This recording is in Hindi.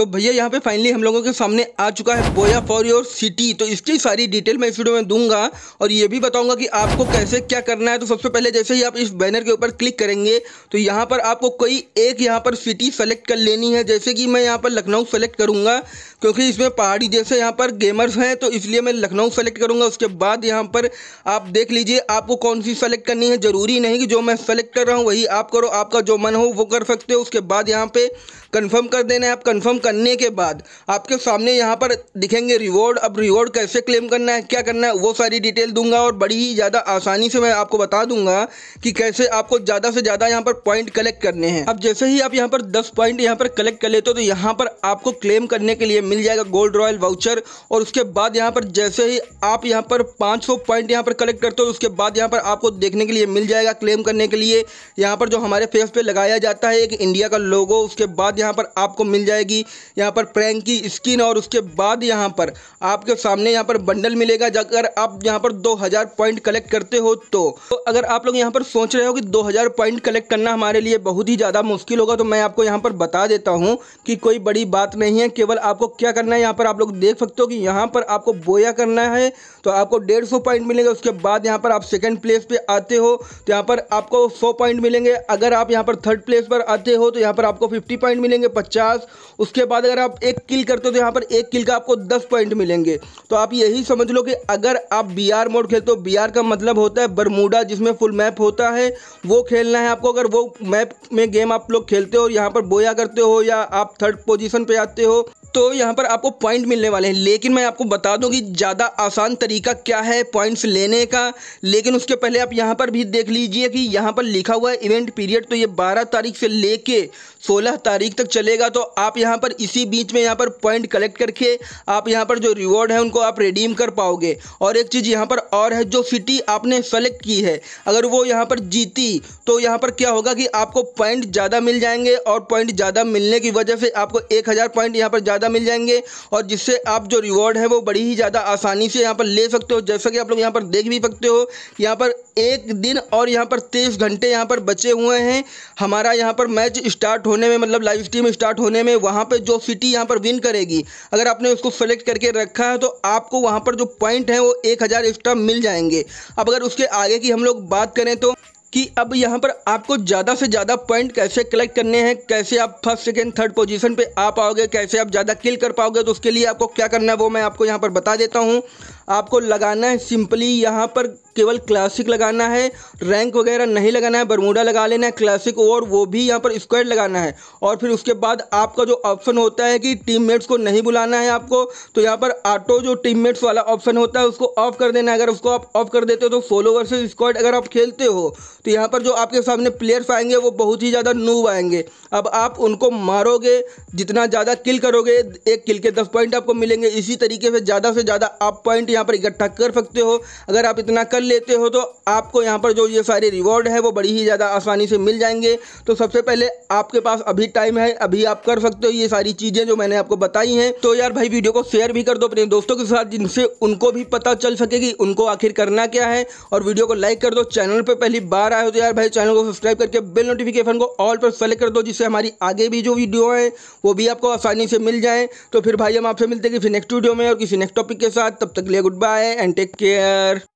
तो भैया यहाँ पे फाइनली हम लोगों के सामने आ चुका है बोया फॉर योर सिटी तो इसकी सारी डिटेल मैं इस वीडियो में दूंगा और ये भी बताऊंगा कि आपको कैसे क्या करना है तो सबसे पहले जैसे ही आप इस बैनर के ऊपर क्लिक करेंगे तो यहाँ पर आपको कोई एक यहाँ पर सिटी सेलेक्ट कर लेनी है जैसे कि मैं यहाँ पर लखनऊ सेलेक्ट करूँगा क्योंकि इसमें पहाड़ी जैसे यहाँ पर गेमर्स हैं तो इसलिए मैं लखनऊ सेलेक्ट करूँगा उसके बाद यहाँ पर आप देख लीजिए आपको कौन सी सेलेक्ट करनी है ज़रूरी नहीं कि जो मैं सेलेक्ट कर रहा हूँ वही आप करो आपका जो मन हो वो कर सकते हो उसके बाद यहाँ पर कन्फर्म कर देना है आप कन्फर्म कर करने के बाद आपके सामने यहाँ पर दिखेंगे रिवॉर्ड अब रिवॉर्ड कैसे क्लेम करना है क्या करना है वो सारी डिटेल दूंगा और बड़ी ही ज़्यादा आसानी से मैं आपको बता दूंगा कि कैसे आपको ज़्यादा से ज़्यादा यहाँ पर पॉइंट कलेक्ट करने हैं अब जैसे ही आप यहाँ पर दस पॉइंट यहाँ पर कलेक्ट कर लेते हो तो यहाँ पर आपको क्लेम करने के लिए मिल जाएगा गोल्ड रॉयल वाउचर और उसके बाद यहाँ पर जैसे ही आप यहाँ पर पाँच पॉइंट यहाँ पर कलेक्ट करते हो उसके बाद यहाँ पर आपको देखने के लिए मिल जाएगा क्लेम करने के लिए यहाँ पर जो हमारे फेस पे लगाया जाता है एक इंडिया का लोगो उसके बाद यहाँ पर आपको मिल जाएगी यहाँ पर प्रैंक की स्किन और उसके बाद यहाँ पर आपके सामने यहाँ पर बंडल मिलेगा अगर आप यहाँ पर 2000 पॉइंट कलेक्ट करते हो तो, तो अगर आप लोग यहाँ पर सोच रहे हो कि 2000 पॉइंट कलेक्ट करना हमारे लिए बहुत ही ज़्यादा मुश्किल होगा तो मैं आपको यहाँ पर बता देता हूँ कि कोई बड़ी बात नहीं है केवल आपको क्या करना है यहाँ पर आप लोग देख सकते हो कि यहाँ पर आपको बोया करना है तो आपको डेढ़ पॉइंट मिलेगा उसके बाद यहाँ पर आप सेकेंड प्लेस पर आते हो तो यहाँ पर आपको सौ पॉइंट मिलेंगे अगर आप यहाँ पर थर्ड प्लेस पर आते हो तो यहाँ पर आपको फिफ्टी पॉइंट मिलेंगे पचास उसके उसके बाद अगर आप एक किल करते हो तो यहाँ पर एक किल का आपको दस पॉइंट मिलेंगे तो आप यही समझ लो कि अगर आप बी मोड खेलते हो बी का मतलब होता है बरमूडा जिसमें फुल मैप होता है वो खेलना है आपको अगर वो मैप में गेम आप लोग खेलते हो यहाँ पर बोया करते हो या आप थर्ड पोजिशन पर आते हो तो यहाँ पर आपको पॉइंट मिलने वाले हैं लेकिन मैं आपको बता दूँ कि ज़्यादा आसान तरीका क्या है पॉइंट्स लेने का लेकिन उसके पहले आप यहाँ पर भी देख लीजिए कि यहाँ पर लिखा हुआ है इवेंट पीरियड तो ये बारह तारीख से ले कर सोलह तारीख तक चलेगा तो आप यहाँ पर इसी बीच में यहाँ पर पॉइंट कलेक्ट करके आप यहाँ पर जो रिवॉर्ड है उनको आप रिडीम कर पाओगे और एक चीज़ यहाँ पर और है जो सिटी आपने सेलेक्ट की है अगर वो यहाँ पर जीती तो यहाँ पर क्या होगा कि आपको पॉइंट ज़्यादा मिल जाएंगे और पॉइंट ज़्यादा मिलने की वजह से आपको एक हज़ार पॉइंट यहाँ पर ज़्यादा ज़्यादा मिल जाएंगे और जिससे आप जो रिवॉर्ड है वो बड़ी ही ज़्यादा आसानी से यहाँ पर ले सकते हो जैसा कि आप लोग यहाँ पर देख भी सकते हो यहाँ पर एक दिन और यहाँ पर तेईस घंटे यहाँ पर बचे हुए हैं हमारा यहाँ पर मैच स्टार्ट होने में मतलब लाइव स्ट्रीम स्टार्ट होने में वहाँ पर जो सिटी यहाँ पर विन करेगी अगर आपने उसको सेलेक्ट करके रखा है तो आपको वहाँ पर जो पॉइंट हैं वो एक हज़ार एक्स्ट्रा मिल जाएंगे अब अगर उसके आगे की हम लोग बात करें तो कि अब यहाँ पर आपको ज़्यादा से ज़्यादा पॉइंट कैसे कलेक्ट करने हैं कैसे आप फर्स्ट सेकेंड थर्ड पोजीशन पे आ पाओगे कैसे आप ज़्यादा किल कर पाओगे तो उसके लिए आपको क्या करना है वो मैं आपको यहाँ पर बता देता हूँ आपको लगाना है सिंपली यहाँ पर केवल क्लासिक लगाना है रैंक वगैरह नहीं लगाना है बरमूडा लगा लेना है क्लासिक और वो भी यहाँ पर स्क्वायर लगाना है और फिर उसके बाद आपका जो ऑप्शन होता है कि टीममेट्स को नहीं बुलाना है आपको तो यहाँ पर ऑटो जो टीममेट्स वाला ऑप्शन होता है उसको ऑफ कर देना है अगर उसको आप ऑफ कर देते हो तो सोलो वर्सेज स्क्वाड अगर आप खेलते हो तो यहाँ पर जो आपके सामने प्लेयर्स आएंगे वो बहुत ही ज़्यादा नूव आएंगे अब आप उनको मारोगे जितना ज़्यादा किल करोगे एक किल के दस पॉइंट आपको मिलेंगे इसी तरीके से ज़्यादा से ज़्यादा आप पॉइंट पॉइंट यहाँ पर इकट्ठा कर सकते हो अगर आप इतना कर लेते हो तो आपको यहाँ पर जो ये सारे रिवॉर्ड है वो बड़ी ही ज़्यादा आसानी से मिल जाएंगे तो सबसे पहले आपके पास अभी टाइम है अभी आप कर सकते हो ये सारी चीज़ें जो मैंने आपको बताई हैं तो यार भाई वीडियो को शेयर भी कर दो अपने दोस्तों के साथ जिनसे उनको भी पता चल सके कि उनको आखिर करना क्या है और वीडियो को लाइक कर दो चैनल पर पहली बार आए हो तो यार भाई चैनल को सब्सक्राइब करके बिल नोटिफिकेशन को ऑल पर सेलेक्ट कर दो जिससे हमारी आगे भी जो वीडियो है वो भी आपको आसानी से मिल जाए तो फिर भाई हम आपसे मिलते हैं किसी नेक्स्ट वीडियो में और किसी नेक्स्ट टॉपिक के साथ तब तक ले goodbye and take care